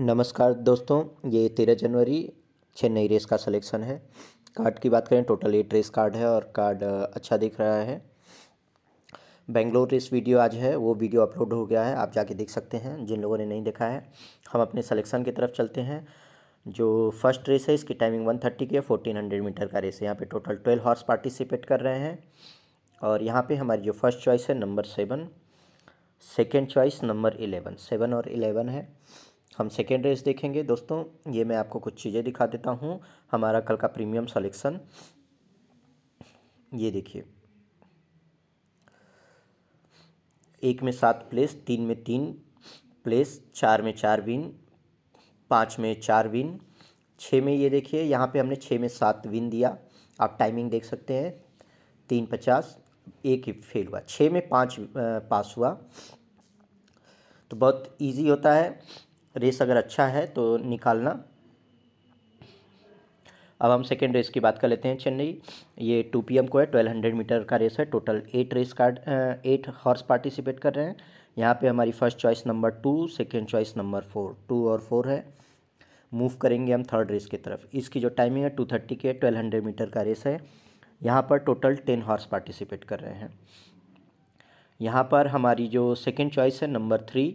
नमस्कार दोस्तों ये तेरह जनवरी चेन्नई रेस का सिलेक्शन है कार्ड की बात करें टोटल एट रेस कार्ड है और कार्ड अच्छा दिख रहा है बेंगलोर रेस वीडियो आज है वो वीडियो अपलोड हो गया है आप जाके देख सकते हैं जिन लोगों ने नहीं देखा है हम अपने सिलेक्शन की तरफ चलते हैं जो फर्स्ट रेस है इसकी टाइमिंग वन थर्टी की है फोर्टीन हंड्रेड मीटर का रेस है यहाँ पे टोटल ट्वेल्व हॉर्स पार्टिसिपेट कर रहे हैं और यहाँ पे हमारी जो फर्स्ट चॉइस है number seven second choice number eleven seven और इलेवन है हम सेकेंड रेस देखेंगे दोस्तों ये मैं आपको कुछ चीज़ें दिखा देता हूँ हमारा कल का प्रीमियम सलेक्शन ये देखिए एक में सात प्लेस तीन में तीन प्लेस चार में चार विन पाँच में चार विन छः में ये देखिए यहाँ पे हमने छः में सात विन दिया आप टाइमिंग देख सकते हैं तीन पचास एक ही फेल हुआ छः में पाँच पास हुआ तो बहुत इजी होता है रेस अगर अच्छा है तो निकालना अब हम सेकेंड रेस की बात कर लेते हैं चेन्नई ये टू पी को है ट्वेल्व हंड्रेड मीटर का रेस है total eight race card eight horse participate कर रहे हैं यहाँ पे हमारी first choice number two second choice number four two और फोर है मूव करेंगे हम थर्ड रेस की तरफ इसकी जो टाइमिंग है टू थर्टी के ट्वेल्व हंड्रेड मीटर का रेस है यहाँ पर टोटल टेन हॉर्स पार्टिसिपेट कर रहे हैं यहाँ पर हमारी जो सेकेंड चॉइस है नंबर थ्री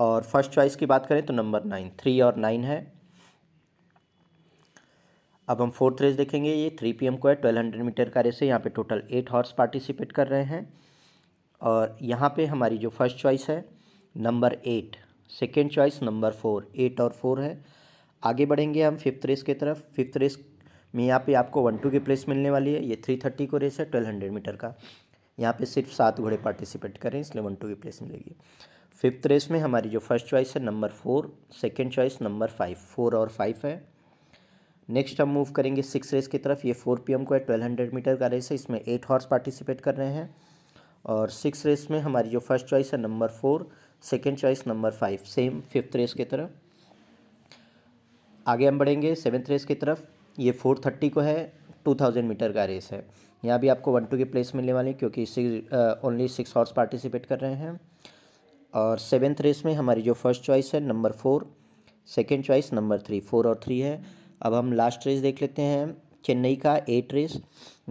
और फर्स्ट चॉइस की बात करें तो नंबर नाइन थ्री और नाइन है अब हम फोर्थ रेस देखेंगे ये थ्री पी को है ट्वेल्व हंड्रेड मीटर का रेस है यहाँ पे टोटल एट हॉर्स पार्टिसिपेट कर रहे हैं और यहाँ पे हमारी जो फर्स्ट चॉइस है number eight second choice number four eight और फोर है आगे बढ़ेंगे हम फिफ्थ रेस की तरफ फिफ्थ रेस में यहाँ पे आपको वन टू की प्लेस मिलने वाली है ये थ्री थर्टी को रेस है ट्वेल्व हंड्रेड मीटर का यहाँ पे सिर्फ सात घोड़े पार्टिसिपेट करें इसलिए वन टू की प्लेस मिलेगी फिफ्थ रेस में हमारी जो फर्स्ट चॉइस है number four second choice number five four और फाइव है नेक्स्ट हम मूव करेंगे सिक्स रेस की तरफ ये फोर पीएम को है ट्वेल्व हंड्रेड मीटर का रेस है इसमें एट हॉर्स पार्टिसिपेट कर रहे हैं और सिक्स रेस में हमारी जो फर्स्ट चॉइस है number four second choice number five same fifth race की तरफ आगे हम बढ़ेंगे सेवन्थ रेस की तरफ ये फोर थर्टी को है टू थाउजेंड मीटर का रेस है यहाँ भी आपको वन टू की प्लेस मिलने वाली क्योंकि six only six horse participate कर रहे हैं और सेवेंथ रेस में हमारी जो फर्स्ट चॉइस है number four second choice number three four और थ्री है अब हम लास्ट रेस देख लेते हैं चेन्नई का एट रेस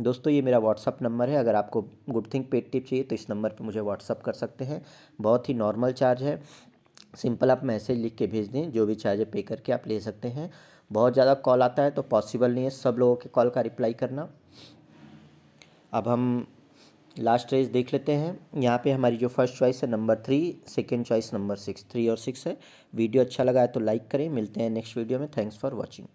दोस्तों ये मेरा व्हाट्सअप नंबर है अगर आपको गुड थिंग पेड टिप चाहिए तो इस नंबर पे मुझे व्हाट्सअप कर सकते हैं बहुत ही नॉर्मल चार्ज है सिंपल आप मैसेज लिख के भेज दें जो भी चार्ज पे करके आप ले सकते हैं बहुत ज़्यादा कॉल आता है तो पॉसिबल नहीं है सब लोगों के कॉल का रिप्लाई करना अब हम लास्ट रेस देख लेते हैं यहाँ पे हमारी जो फर्स्ट चॉइस है number three second choice number six three और सिक्स है वीडियो अच्छा लगा है तो लाइक करें मिलते हैं नेक्स्ट वीडियो में थैंक्स फॉर वॉचिंग